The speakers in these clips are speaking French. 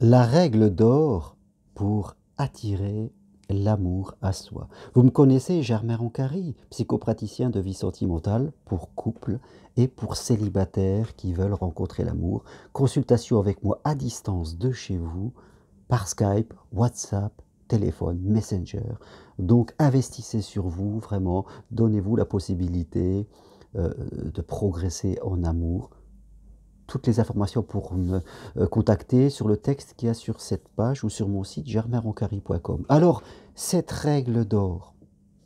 la règle d'or pour attirer l'amour à soi. Vous me connaissez, Germain Roncari, psychopraticien de vie sentimentale pour couple et pour célibataires qui veulent rencontrer l'amour. Consultation avec moi à distance de chez vous par Skype, WhatsApp, téléphone, Messenger. Donc investissez sur vous, vraiment, donnez-vous la possibilité euh, de progresser en amour toutes les informations pour me euh, contacter sur le texte qu'il y a sur cette page ou sur mon site germainroncari.com. Alors, cette règle d'or,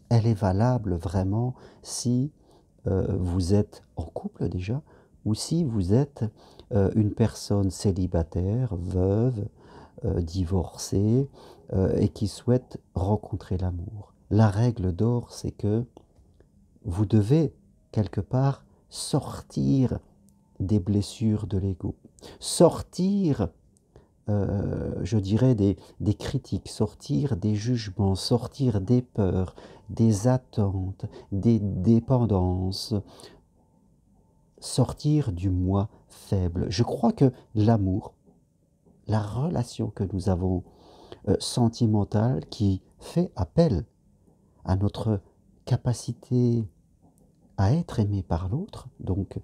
elle est valable vraiment si euh, vous êtes en couple déjà ou si vous êtes euh, une personne célibataire, veuve, divorcée et qui souhaite rencontrer l'amour. La règle d'or, c'est que vous devez quelque part sortir des blessures de l'ego, sortir, euh, je dirais, des, critiques, sortir des jugements, sortir des peurs, des attentes, des dépendances, sortir du moi faible. Je crois que l'amour, la relation que nous avons euh, sentimentale qui fait appel à notre capacité à être aimé par l'autre, donc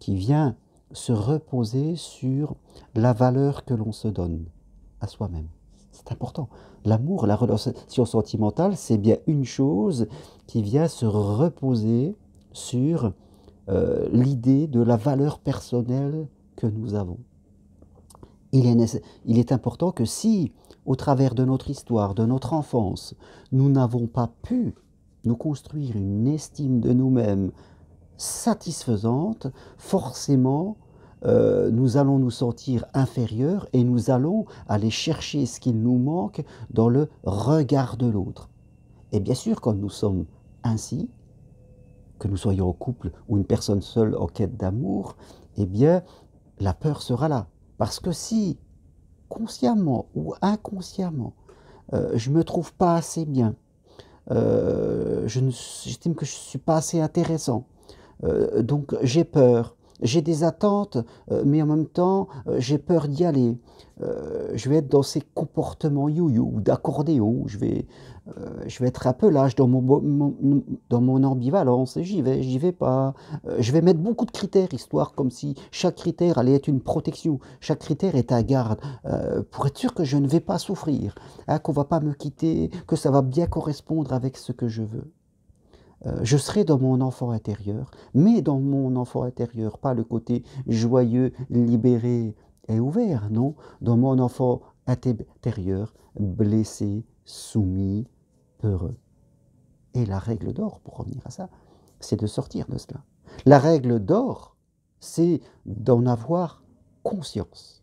qui vient se reposer sur la valeur que l'on se donne à soi-même. C'est important. L'amour, la relation sentimentale, c'est bien une chose qui vient se reposer sur euh, l'idée de la valeur personnelle que nous avons. il est important que si, au travers de notre histoire, de notre enfance, nous n'avons pas pu nous construire une estime de nous-mêmes satisfaisante, forcément, euh, nous allons nous sentir inférieurs et nous allons aller chercher ce qu'il nous manque dans le regard de l'autre. Et bien sûr, quand nous sommes ainsi, que nous soyons au couple ou une personne seule en quête d'amour, eh bien, la peur sera là. Parce que si, consciemment ou inconsciemment, euh, je ne me trouve pas assez bien, euh, j'estime que je ne suis pas assez intéressant, euh, donc j'ai peur, j'ai des attentes, euh, mais en même temps euh, j'ai peur d'y aller. je vais être dans ces comportements you-you, d'accordéon, je vais, je vais être un peu lâche dans mon, dans mon ambivalence, j'y vais, j'y vais pas. je vais mettre beaucoup de critères, histoire comme si chaque critère allait être une protection, chaque critère est un garde, pour être sûr que je ne vais pas souffrir, qu'on hein, qu'on va pas me quitter, que ça va bien correspondre avec ce que je veux. Euh, je serai dans mon enfant intérieur, mais dans mon enfant intérieur, pas le côté joyeux, libéré et ouvert, non, dans mon enfant intérieur, blessé, soumis, peureux. Et la règle d'or, pour revenir à ça, c'est de sortir de cela. La règle d'or, c'est d'en avoir conscience.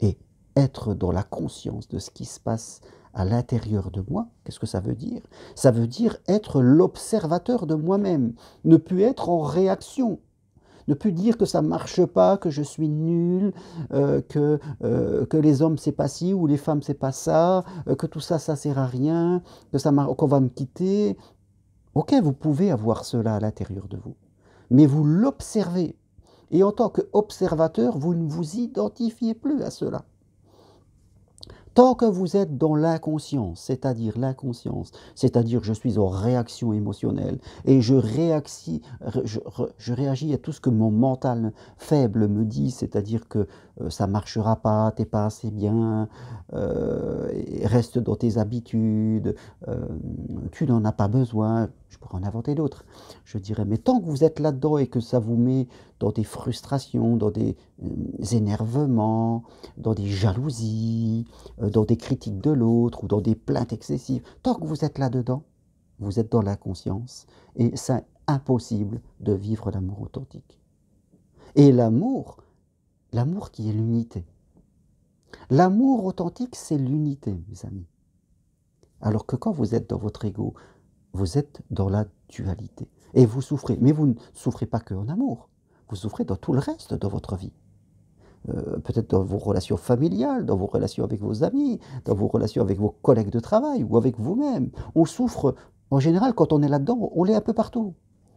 Et être dans la conscience de ce qui se passe à l'intérieur de moi. Qu'est-ce que ça veut dire Ça veut dire être l'observateur de moi-même, ne plus être en réaction, ne plus dire que ça marche pas, que je suis nul, euh, que, euh, que les hommes c'est pas ci ou les femmes c'est pas ça, euh, que tout ça ça sert à rien, que ça qu'on va me quitter. Ok, vous pouvez avoir cela à l'intérieur de vous, mais vous l'observez. Et en tant qu'observateur, vous ne vous identifiez plus à cela. Tant que vous êtes dans l'inconscience, c'est-à-dire l'inconscience, c'est-à-dire je suis en réaction émotionnelle et je, je, réagis à tout ce que mon mental faible me dit, c'est-à-dire que ça euh, ça marchera pas, t'es pas assez bien, euh, reste dans tes habitudes, euh, tu n'en as pas besoin, je pourrais en inventer d'autres. Je dirais, mais tant que vous êtes là-dedans et que ça vous met dans des frustrations, dans des euh, énervements, dans des jalousies, euh, dans des critiques de l'autre ou dans des plaintes excessives, tant que vous êtes là-dedans, vous êtes dans la conscience et c'est impossible de vivre l'amour authentique. Et l'amour, l'amour qui est l'unité. L'amour authentique, c'est l'unité, mes amis. Alors que quand vous êtes dans votre ego, vous êtes dans la dualité. Et vous souffrez. Mais vous ne souffrez pas qu'en amour. Vous souffrez dans tout le reste de votre vie. Euh, peut-être dans vos relations familiales, dans vos relations avec vos amis, dans vos relations avec vos collègues de travail ou avec vous-même. On souffre, en général, quand on est là-dedans, on l'est un peu partout.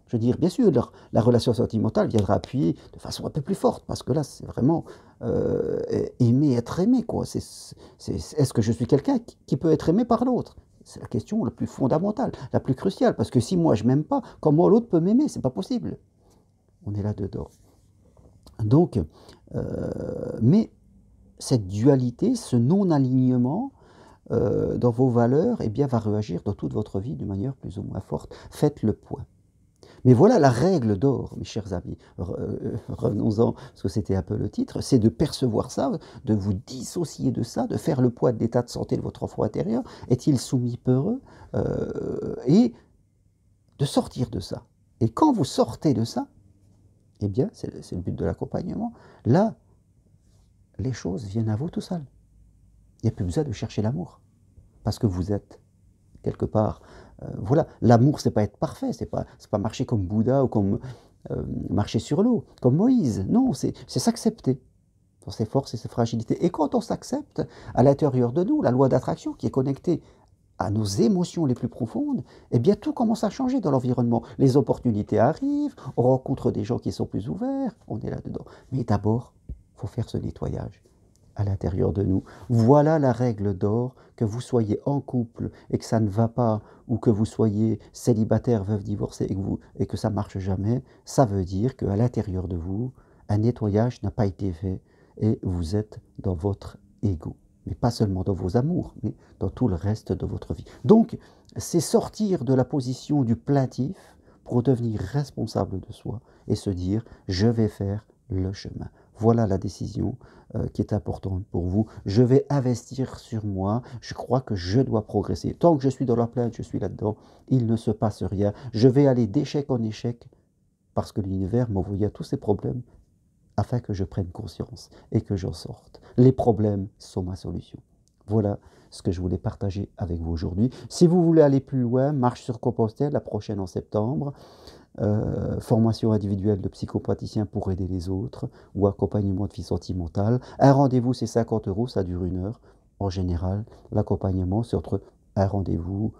Je veux dire, bien sûr, la relation sentimentale viendra appuyer de façon un peu plus forte, parce que là, c'est vraiment euh, aimer, être aimé. quoi. est-ce que je suis quelqu'un qui peut être aimé par l'autre c'est la question la plus fondamentale, la plus cruciale, parce que si moi je m'aime pas, comment l'autre peut m'aimer C'est pas possible. On est là-dedans. Donc, euh, mais cette dualité, ce non-alignement euh, dans vos valeurs, eh bien, va réagir dans toute votre vie d'une manière plus ou moins forte. Faites le point. Mais voilà la règle d'or, mes chers amis. Euh, euh, revenons-en, parce que c'était un peu le titre, c'est de percevoir ça, de vous dissocier de ça, de faire le poids de l'état de santé de votre enfant intérieur. Est-il soumis peureux euh, Et de sortir de ça. Et quand vous sortez de ça, eh bien, c'est le, le but de l'accompagnement, là, les choses viennent à vous tout seul. Il n'y a plus besoin de chercher l'amour, parce que vous êtes quelque part euh, voilà, l'amour, c'est pas être parfait, c'est pas, pas marcher comme Bouddha ou comme euh, marcher sur l'eau, comme Moïse. Non, c'est s'accepter dans ses forces et ses fragilités. Et quand on s'accepte à l'intérieur de nous, la loi d'attraction qui est connectée à nos émotions les plus profondes, eh bien tout commence à changer dans l'environnement. Les opportunités arrivent, on rencontre des gens qui sont plus ouverts, on est là-dedans. Mais d'abord, faut faire ce nettoyage à l'intérieur de nous. Voilà la règle d'or, que vous soyez en couple et que ça ne va pas, ou que vous soyez célibataire, veuve, divorcée et que, vous, et que ça marche jamais, ça veut dire qu'à l'intérieur de vous, un nettoyage n'a pas été fait et vous êtes dans votre ego. Mais pas seulement dans vos amours, mais dans tout le reste de votre vie. Donc, c'est sortir de la position du plaintif pour devenir responsable de soi et se dire je vais faire le chemin. Voilà la décision euh, qui est importante pour vous. Je vais investir sur moi. Je crois que je dois progresser. Tant que je suis dans la plainte, je suis là-dedans. Il ne se passe rien. Je vais aller d'échec en échec parce que l'univers m'envoie tous ces problèmes afin que je prenne conscience et que j'en sorte. Les problèmes sont ma solution. Voilà ce que je voulais partager avec vous aujourd'hui. Si vous voulez aller plus loin, marche sur Compostelle, la prochaine en septembre. Euh, formation individuelle de psychopraticien pour aider les autres, ou accompagnement de vie sentimentale. Un rendez-vous, c'est 50 euros, ça dure une heure. En général, l'accompagnement, c'est entre un rendez-vous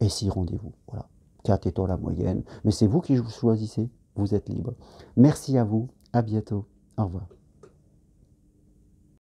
et six rendez-vous. Voilà, 4 étant la moyenne. Mais c'est vous qui choisissez, vous êtes libre. Merci à vous, à bientôt, au revoir.